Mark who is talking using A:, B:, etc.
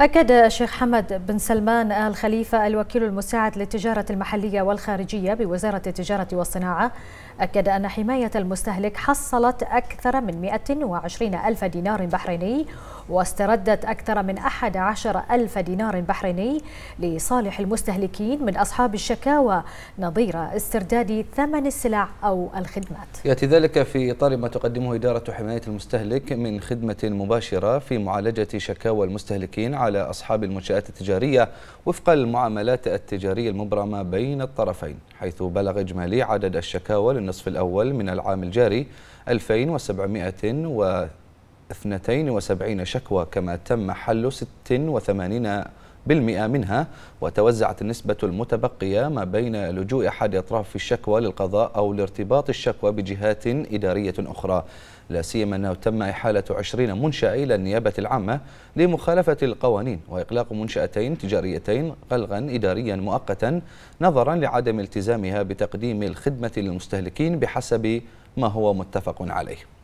A: أكد الشيخ حمد بن سلمان آل خليفة الوكيل المساعد للتجارة المحلية والخارجية بوزارة التجارة والصناعة أكد أن حماية المستهلك حصلت أكثر من 120 ألف دينار بحريني واستردت أكثر من 11 ألف دينار بحريني لصالح المستهلكين من أصحاب الشكاوى نظير استرداد ثمن السلع أو الخدمات
B: يأتي ذلك في إطار ما تقدمه إدارة حماية المستهلك من خدمة مباشرة في معالجة شكاوى المستهلكين على أصحاب المنشآت التجارية وفق المعاملات التجارية المبرمة بين الطرفين حيث بلغ إجمالي عدد الشكاوى للنصف الأول من العام الجاري 2772 شكوى كما تم حل 86 بالمئة منها وتوزعت النسبة المتبقية ما بين لجوء أحد أطراف الشكوى للقضاء أو لارتباط الشكوى بجهات إدارية أخرى لا سيما أنه تم إحالة 20 منشأة إلى النيابة العامة لمخالفة القوانين وإغلاق منشأتين تجاريتين غلغا إداريا مؤقتا نظرا لعدم التزامها بتقديم الخدمة للمستهلكين بحسب ما هو متفق عليه